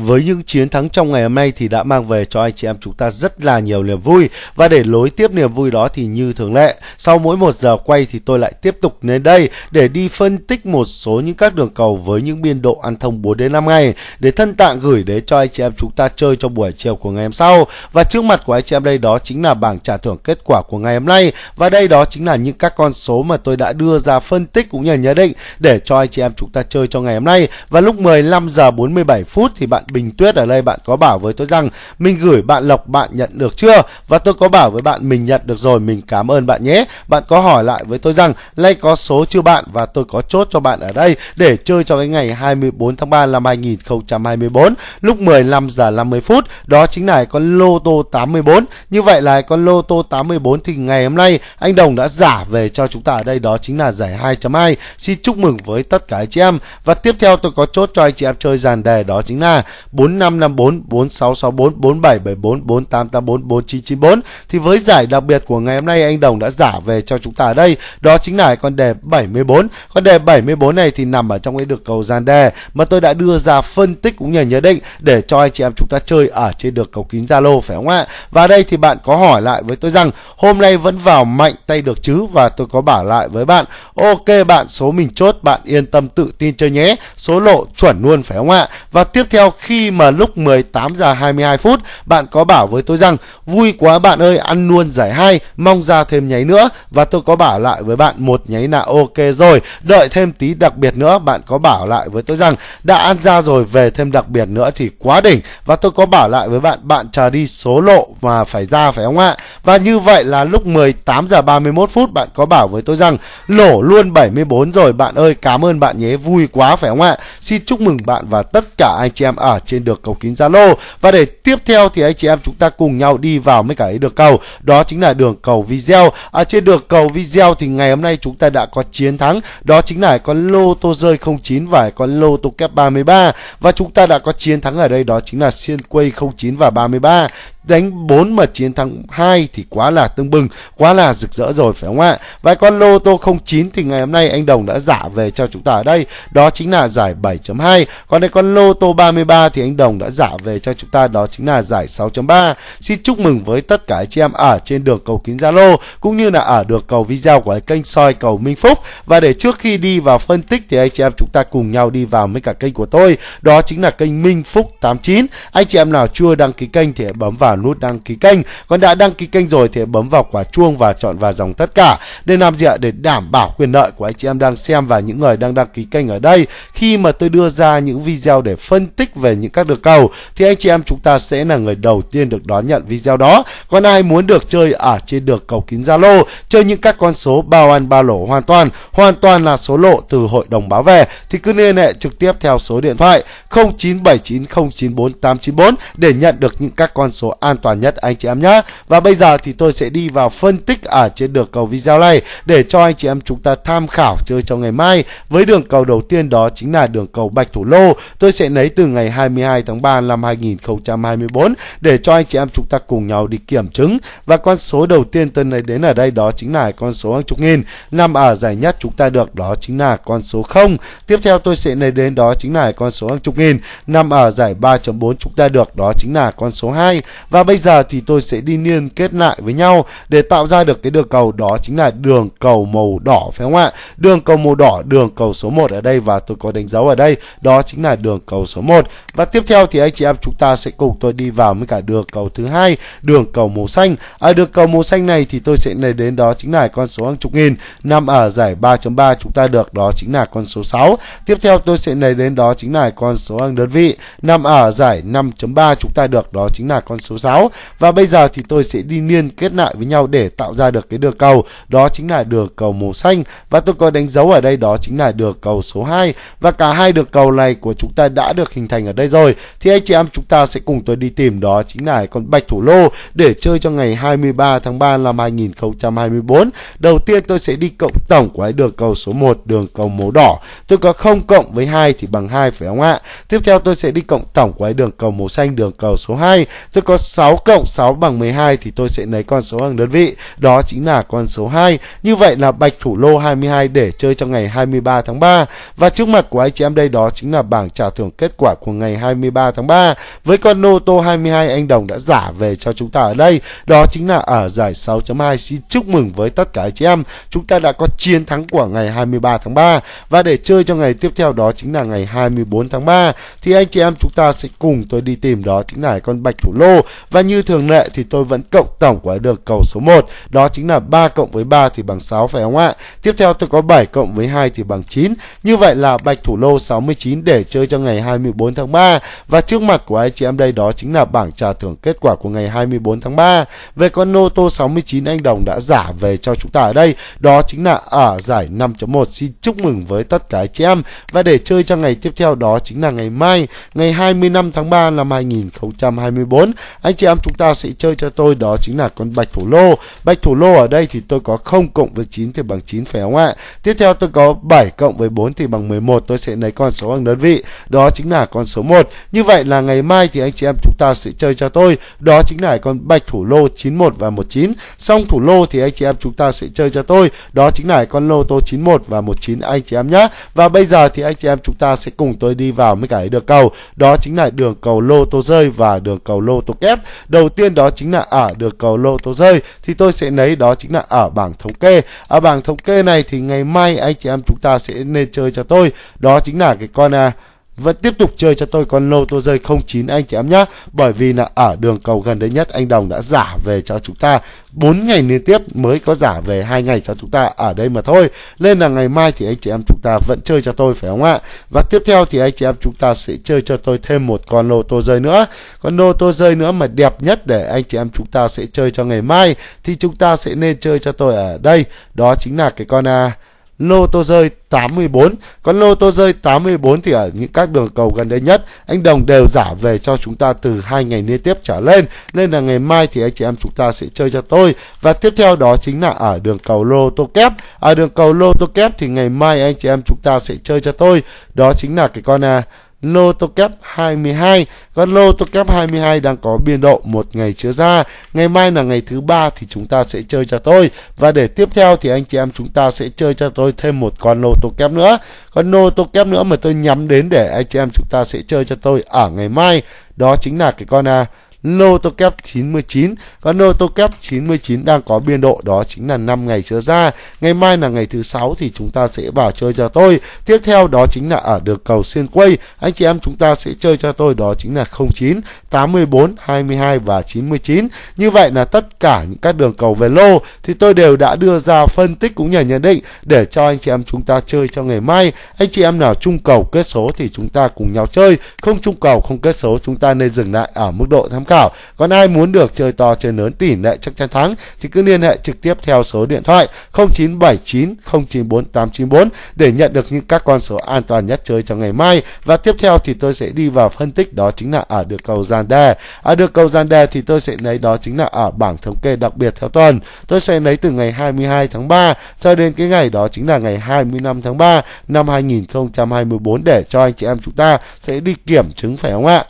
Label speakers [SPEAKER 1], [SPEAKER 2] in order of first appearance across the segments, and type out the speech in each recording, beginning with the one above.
[SPEAKER 1] Với những chiến thắng trong ngày hôm nay thì đã mang về cho anh chị em chúng ta rất là nhiều niềm vui và để lối tiếp niềm vui đó thì như thường lệ, sau mỗi một giờ quay thì tôi lại tiếp tục đến đây để đi phân tích một số những các đường cầu với những biên độ ăn thông 4 đến 5 ngày để thân tạng gửi đến cho anh chị em chúng ta chơi cho buổi chiều của ngày hôm sau. Và trước mặt của anh chị em đây đó chính là bảng trả thưởng kết quả của ngày hôm nay và đây đó chính là những các con số mà tôi đã đưa ra phân tích cũng như nhận định để cho anh chị em chúng ta chơi cho ngày hôm nay và lúc 15 giờ 47 phút thì bạn Bình Tuyết ở đây bạn có bảo với tôi rằng mình gửi bạn Lộc bạn nhận được chưa? Và tôi có bảo với bạn mình nhận được rồi, mình cảm ơn bạn nhé. Bạn có hỏi lại với tôi rằng lay có số chưa bạn và tôi có chốt cho bạn ở đây để chơi cho cái ngày 24 tháng 3 năm 2024 lúc 15 giờ 50 phút. Đó chính là con lô tô 84. Như vậy là con lô tô 84 thì ngày hôm nay anh Đồng đã giả về cho chúng ta ở đây đó chính là giải 2.2. Xin chúc mừng với tất cả anh chị em. Và tiếp theo tôi có chốt cho anh chị em chơi dàn đề đó chính là 4554 4664 4774 4884 4994 thì với giải đặc biệt của ngày hôm nay anh Đồng đã giả về cho chúng ta ở đây đó chính là con đề 74 con đề 74 này thì nằm ở trong cái được cầu gian đề mà tôi đã đưa ra phân tích cũng như nhận định để cho anh chị em chúng ta chơi ở trên được cầu kín Zalo phải không ạ và đây thì bạn có hỏi lại với tôi rằng hôm nay vẫn vào mạnh tay được chứ và tôi có bảo lại với bạn ok bạn số mình chốt bạn yên tâm tự tin chơi nhé số lộ chuẩn luôn phải không ạ và tiếp theo khi mà lúc 18 giờ 22 phút bạn có bảo với tôi rằng vui quá bạn ơi ăn luôn giải hai mong ra thêm nháy nữa và tôi có bảo lại với bạn một nháy là ok rồi đợi thêm tí đặc biệt nữa bạn có bảo lại với tôi rằng đã ăn ra rồi về thêm đặc biệt nữa thì quá đỉnh và tôi có bảo lại với bạn bạn chờ đi số lộ mà phải ra phải không ạ và như vậy là lúc 18 giờ 31 phút bạn có bảo với tôi rằng lỗ luôn 74 rồi bạn ơi cảm ơn bạn nhé vui quá phải không ạ xin chúc mừng bạn và tất cả anh chị em ở trên được cầu kín Zalo và để tiếp theo thì anh chị em chúng ta cùng nhau đi vào mấy cái được cầu đó chính là đường cầu video ở trên đường cầu video thì ngày hôm nay chúng ta đã có chiến thắng đó chính là con lô tô rơi 09 và con lô tô kép 33 và chúng ta đã có chiến thắng ở đây đó chính là xiên quay 09 và 33 đánh 4 mà chiến thắng 2 thì quá là tương bừng, quá là rực rỡ rồi phải không ạ? Và con lô tô 09 thì ngày hôm nay anh Đồng đã giả về cho chúng ta ở đây, đó chính là giải 7.2. Còn đây con lô tô 33 thì anh Đồng đã giả về cho chúng ta đó chính là giải 6.3. Xin chúc mừng với tất cả anh chị em ở trên đường cầu kính Zalo cũng như là ở được cầu video của kênh soi cầu Minh Phúc. Và để trước khi đi vào phân tích thì anh chị em chúng ta cùng nhau đi vào mấy cả kênh của tôi, đó chính là kênh Minh Phúc 89. Anh chị em nào chưa đăng ký kênh thì bấm vào nút đăng ký kênh. Còn đã đăng ký kênh rồi thì bấm vào quả chuông và chọn vào dòng tất cả để làm gì ạ? Để đảm bảo quyền lợi của anh chị em đang xem và những người đang đăng ký kênh ở đây. Khi mà tôi đưa ra những video để phân tích về những các đường cầu thì anh chị em chúng ta sẽ là người đầu tiên được đón nhận video đó. Còn ai muốn được chơi ở trên đường cầu kín Zalo, chơi những các con số bao ăn ba lỗ hoàn toàn, hoàn toàn là số lộ từ hội đồng báo về thì cứ liên hệ trực tiếp theo số điện thoại 0979094894 để nhận được những các con số a an toàn nhất anh chị em nhé. Và bây giờ thì tôi sẽ đi vào phân tích ở trên đường cầu video này để cho anh chị em chúng ta tham khảo chơi trong ngày mai. Với đường cầu đầu tiên đó chính là đường cầu Bạch Thủ Lô. Tôi sẽ lấy từ ngày 22 tháng 3 năm 2024 để cho anh chị em chúng ta cùng nhau đi kiểm chứng. Và con số đầu tiên tôi lấy đến ở đây đó chính là con số hàng chục nghìn. Nằm ở giải nhất chúng ta được đó chính là con số 0. Tiếp theo tôi sẽ lấy đến đó chính là con số hàng chục nghìn. Nằm ở giải 3.4 chúng ta được đó chính là con số 2. Và và bây giờ thì tôi sẽ đi liên kết lại với nhau để tạo ra được cái đường cầu đó chính là đường cầu màu đỏ phải không ạ? Đường cầu màu đỏ, đường cầu số 1 ở đây và tôi có đánh dấu ở đây, đó chính là đường cầu số 1. Và tiếp theo thì anh chị em chúng ta sẽ cùng tôi đi vào với cả đường cầu thứ hai, đường cầu màu xanh. Ở đường cầu màu xanh này thì tôi sẽ lấy đến đó chính là con số hàng chục nghìn nằm ở giải 3.3 chúng ta được đó chính là con số 6. Tiếp theo tôi sẽ lấy đến đó chính là con số hàng đơn vị nằm ở giải 5.3 chúng ta được đó chính là con số số 6 và bây giờ thì tôi sẽ đi liên kết lại với nhau để tạo ra được cái đường cầu đó chính là đường cầu màu xanh và tôi có đánh dấu ở đây đó chính là đường cầu số 2 và cả hai đường cầu này của chúng ta đã được hình thành ở đây rồi thì anh chị em chúng ta sẽ cùng tôi đi tìm đó chính là con bạch thủ lô để chơi cho ngày 23 tháng 3 năm 2024 đầu tiên tôi sẽ đi cộng tổng của cái đường cầu số 1 đường cầu màu đỏ tôi có không cộng với hai thì bằng hai phải không ạ tiếp theo tôi sẽ đi cộng tổng của cái đường cầu màu xanh đường cầu số 2 tôi có 6 cộng 6 bằng 12 thì tôi sẽ lấy con số hàng đơn vị, đó chính là con số 2. Như vậy là bạch thủ lô 22 để chơi trong ngày 23 tháng 3. Và trước mặt của anh chị em đây đó chính là bảng trả thưởng kết quả của ngày 23 tháng 3. Với con lô tô 22 anh Đồng đã giả về cho chúng ta ở đây, đó chính là ở giải 6.2. Xin chúc mừng với tất cả anh chị em, chúng ta đã có chiến thắng của ngày 23 tháng 3. Và để chơi cho ngày tiếp theo đó chính là ngày 24 tháng 3 thì anh chị em chúng ta sẽ cùng tôi đi tìm đó chính là con bạch thủ lô và như thường lệ thì tôi vẫn cộng tổng của được cầu số 1, đó chính là 3 cộng với 3 thì bằng 6 phải không ạ? Tiếp theo tôi có 7 cộng với 2 thì bằng 9. Như vậy là bạch thủ lô 69 để chơi cho ngày 24 tháng 3 và trước mặt của anh chị em đây đó chính là bảng trả thưởng kết quả của ngày 24 tháng 3. Về con nô tô 69 anh Đồng đã giả về cho chúng ta ở đây, đó chính là ở giải 5.1. Xin chúc mừng với tất cả chị em và để chơi cho ngày tiếp theo đó chính là ngày mai, ngày 25 tháng 3 năm 2024. Anh anh chị em chúng ta sẽ chơi cho tôi đó chính là con bạch thủ lô bạch thủ lô ở đây thì tôi có không cộng với 9 thì bằng 9 phải không ạ tiếp theo tôi có 7 cộng với 4 thì bằng 11 tôi sẽ lấy con số bằng đơn vị đó chính là con số 1 như vậy là ngày mai thì anh chị em chúng ta sẽ chơi cho tôi đó chính là con bạch thủ lô 91 và 19 xong thủ lô thì anh chị em chúng ta sẽ chơi cho tôi đó chính là con lô tô 91 và 19 anh chị em nhé và bây giờ thì anh chị em chúng ta sẽ cùng tôi đi vào mới cả được cầu đó chính là đường cầu lô tô rơi và đường cầu lô tô kép nhất. Đầu tiên đó chính là ở được cầu lô tô rơi thì tôi sẽ lấy đó chính là ở bảng thống kê. Ở bảng thống kê này thì ngày mai anh chị em chúng ta sẽ nên chơi cho tôi. Đó chính là cái con à, vẫn tiếp tục chơi cho tôi con lô tô rơi 09 anh chị em nhé bởi vì là ở đường cầu gần đây nhất anh Đồng đã giả về cho chúng ta 4 ngày liên tiếp mới có giả về hai ngày cho chúng ta ở đây mà thôi nên là ngày mai thì anh chị em chúng ta vẫn chơi cho tôi phải không ạ và tiếp theo thì anh chị em chúng ta sẽ chơi cho tôi thêm một con lô tô rơi nữa con lô tô rơi nữa mà đẹp nhất để anh chị em chúng ta sẽ chơi cho ngày mai thì chúng ta sẽ nên chơi cho tôi ở đây đó chính là cái con à, lô tô rơi 84 còn lô tô rơi 84 thì ở những các đường cầu gần đây nhất anh đồng đều giả về cho chúng ta từ hai ngày liên tiếp trở lên nên là ngày mai thì anh chị em chúng ta sẽ chơi cho tôi và tiếp theo đó chính là ở đường cầu lô tô kép ở đường cầu lô tô kép thì ngày mai anh chị em chúng ta sẽ chơi cho tôi đó chính là cái con à, lô tô kép 22. Con lô tô kép 22 đang có biên độ một ngày chưa ra. Ngày mai là ngày thứ ba thì chúng ta sẽ chơi cho tôi. Và để tiếp theo thì anh chị em chúng ta sẽ chơi cho tôi thêm một con lô tô kép nữa. Con lô tô kép nữa mà tôi nhắm đến để anh chị em chúng ta sẽ chơi cho tôi ở ngày mai. Đó chính là cái con... À, tô Notocap 99 và Notocap 99 đang có biên độ đó chính là 5 ngày chữa ra ngày mai là ngày thứ sáu thì chúng ta sẽ vào chơi cho tôi tiếp theo đó chính là ở đường cầu xuyên quay anh chị em chúng ta sẽ chơi cho tôi đó chính là 09 84 22 và 99 như vậy là tất cả những các đường cầu về lô thì tôi đều đã đưa ra phân tích cũng như nhận định để cho anh chị em chúng ta chơi cho ngày mai anh chị em nào chung cầu kết số thì chúng ta cùng nhau chơi không chung cầu không kết số chúng ta nên dừng lại ở mức độ tham khảo. Còn ai muốn được chơi to chơi lớn tỷ lệ chắc chắn thắng thì cứ liên hệ trực tiếp theo số điện thoại 0979094894 để nhận được những các con số an toàn nhất chơi trong ngày mai. Và tiếp theo thì tôi sẽ đi vào phân tích đó chính là ở được cầu gian đề. Ở được cầu gian đề thì tôi sẽ lấy đó chính là ở bảng thống kê đặc biệt theo tuần. Tôi sẽ lấy từ ngày 22 tháng 3 cho đến cái ngày đó chính là ngày 25 tháng 3 năm 2024 để cho anh chị em chúng ta sẽ đi kiểm chứng phải không ạ?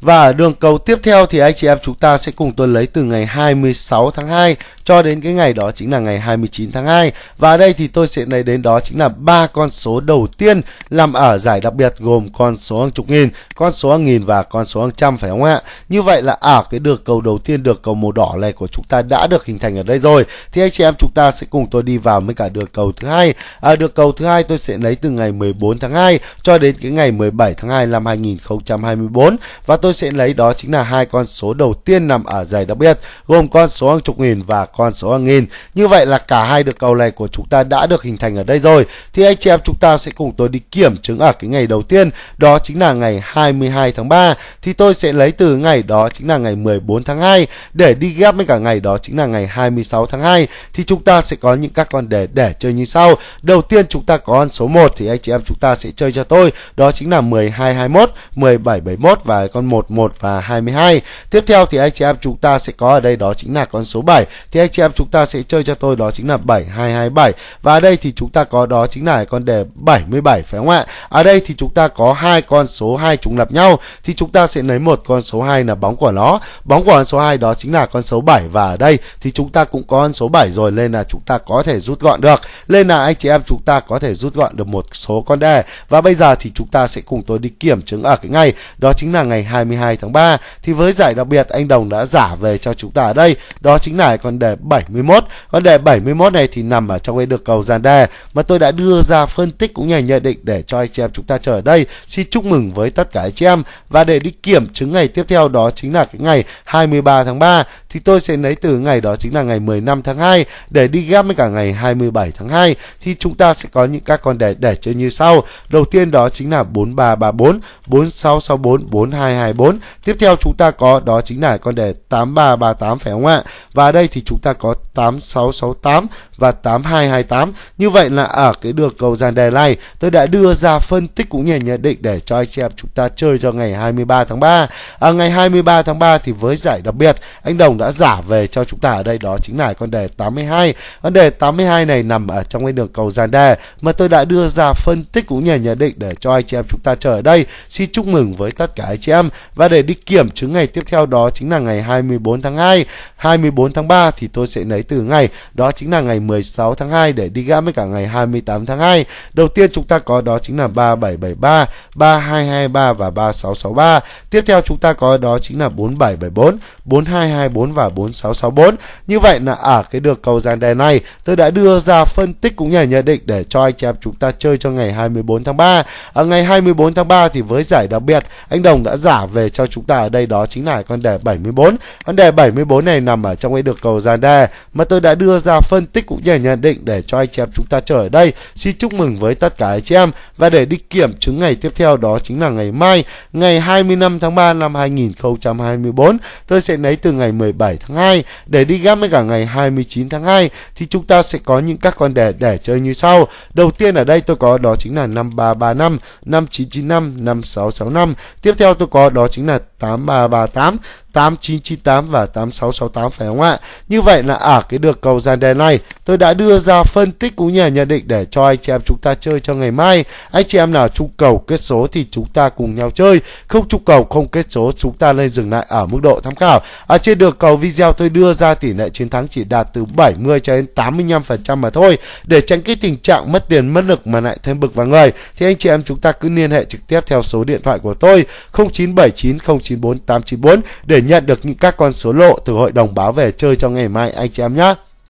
[SPEAKER 1] Và ở đường cầu tiếp theo thì anh chị em chúng ta sẽ cùng tôi lấy từ ngày 26 tháng 2 cho đến cái ngày đó chính là ngày 29 tháng 2. Và ở đây thì tôi sẽ lấy đến đó chính là ba con số đầu tiên làm ở giải đặc biệt gồm con số hàng chục nghìn, con số hàng nghìn và con số hàng trăm phải không ạ? Như vậy là ở à, cái đường cầu đầu tiên đường cầu màu đỏ này của chúng ta đã được hình thành ở đây rồi. Thì anh chị em chúng ta sẽ cùng tôi đi vào với cả đường cầu thứ hai. À, đường cầu thứ hai tôi sẽ lấy từ ngày 14 tháng 2 cho đến cái ngày 17 tháng 2 năm 2024 và tôi tôi sẽ lấy đó chính là hai con số đầu tiên nằm ở giải đặc biệt, gồm con số hàng chục nghìn và con số hàng nghìn. Như vậy là cả hai được cầu này của chúng ta đã được hình thành ở đây rồi. Thì anh chị em chúng ta sẽ cùng tôi đi kiểm chứng ở cái ngày đầu tiên, đó chính là ngày 22 tháng 3. Thì tôi sẽ lấy từ ngày đó chính là ngày 14 tháng 2 để đi ghép với cả ngày đó chính là ngày 26 tháng 2. Thì chúng ta sẽ có những các con đề để chơi như sau. Đầu tiên chúng ta có con số 1 thì anh chị em chúng ta sẽ chơi cho tôi, đó chính là 1221, 1771 và con 1 11 và 22. Tiếp theo thì anh chị em chúng ta sẽ có ở đây đó chính là con số 7. Thì anh chị em chúng ta sẽ chơi cho tôi đó chính là 7227. Và ở đây thì chúng ta có đó chính là con đề 77 phải không ạ? Ở đây thì chúng ta có hai con số 2 trùng lập nhau thì chúng ta sẽ lấy một con số 2 là bóng của nó. Bóng của con số 2 đó chính là con số 7 và ở đây thì chúng ta cũng có con số 7 rồi nên là chúng ta có thể rút gọn được. Nên là anh chị em chúng ta có thể rút gọn được một số con đề. Và bây giờ thì chúng ta sẽ cùng tôi đi kiểm chứng ở cái ngày đó chính là ngày 20 22 tháng 3 thì với giải đặc biệt anh Đồng đã giả về cho chúng ta ở đây đó chính là con đề 71 con đề 71 này thì nằm ở trong cái được cầu gian đề mà tôi đã đưa ra phân tích cũng như là nhận định để cho anh chị em chúng ta chờ ở đây xin chúc mừng với tất cả anh chị em và để đi kiểm chứng ngày tiếp theo đó chính là cái ngày 23 tháng 3 thì tôi sẽ lấy từ ngày đó chính là ngày 15 tháng 2 để đi ghép với cả ngày 27 tháng 2 thì chúng ta sẽ có những các con đề để chơi như sau. Đầu tiên đó chính là 4334, 4664, 4224. Tiếp theo chúng ta có đó chính là con đề 8338 phải không ạ? Và đây thì chúng ta có 8668 và 8228. Như vậy là ở cái đường cầu dàn đề này tôi đã đưa ra phân tích cũng như nhận định để cho anh chị em chúng ta chơi cho ngày 23 tháng 3. À, ngày 23 tháng 3 thì với giải đặc biệt anh Đồng đã giả về cho chúng ta ở đây đó chính là con đề 82. Con đề 82 này nằm ở trong cái đường cầu dàn đề mà tôi đã đưa ra phân tích cũng như nhận định để cho anh chị em chúng ta chờ ở đây. Xin chúc mừng với tất cả anh chị em và để đi kiểm chứng ngày tiếp theo đó chính là ngày 24 tháng 2, 24 tháng 3 thì tôi sẽ lấy từ ngày đó chính là ngày 16 tháng 2 để đi gã với cả ngày 28 tháng 2. Đầu tiên chúng ta có đó chính là 3773, 3223 và 3663. Tiếp theo chúng ta có đó chính là 4774, 4224 44 và 4664. Như vậy là ở à, cái được cầu dàn đề này, tôi đã đưa ra phân tích cũng như là nhận định để cho anh chị em chúng ta chơi cho ngày 24 tháng 3. Ở ngày 24 tháng 3 thì với giải đặc biệt, anh Đồng đã giả về cho chúng ta ở đây đó chính là con đề 74. Con đề 74 này nằm ở trong cái được cầu dàn đề mà tôi đã đưa ra phân tích cũng như là nhận định để cho anh chị em chúng ta chơi ở đây. Xin chúc mừng với tất cả anh chị em và để đi kiểm chứng ngày tiếp theo đó chính là ngày mai, ngày 25 tháng 3 năm 2024. Tôi sẽ lấy từ ngày 17 17 tháng 2 để đi gam với cả ngày 29 tháng 2 thì chúng ta sẽ có những các con đề để chơi như sau. Đầu tiên ở đây tôi có đó chính là 5335, 5995, 5665. Tiếp theo tôi có đó chính là 8338, 8998 và 8668 phải không ạ? Như vậy là ở à, cái được cầu dàn đề này, tôi đã đưa ra phân tích cũng như là nhận định để cho anh chị em chúng ta chơi cho ngày mai. Anh chị em nào trúng cầu kết số thì chúng ta cùng nhau chơi, không trúng cầu không kết số chúng ta nên dừng lại ở mức độ tham khảo. Ở à, trên đường cầu video tôi đưa ra tỷ lệ chiến thắng chỉ đạt từ 70 cho đến 85% mà thôi. Để tránh cái tình trạng mất tiền mất lực mà lại thêm bực vào người thì anh chị em chúng ta cứ liên hệ trực tiếp theo số điện thoại của tôi 0979094894 để nhận được những các con số lộ từ hội đồng báo về chơi cho ngày mai anh chị em nhé.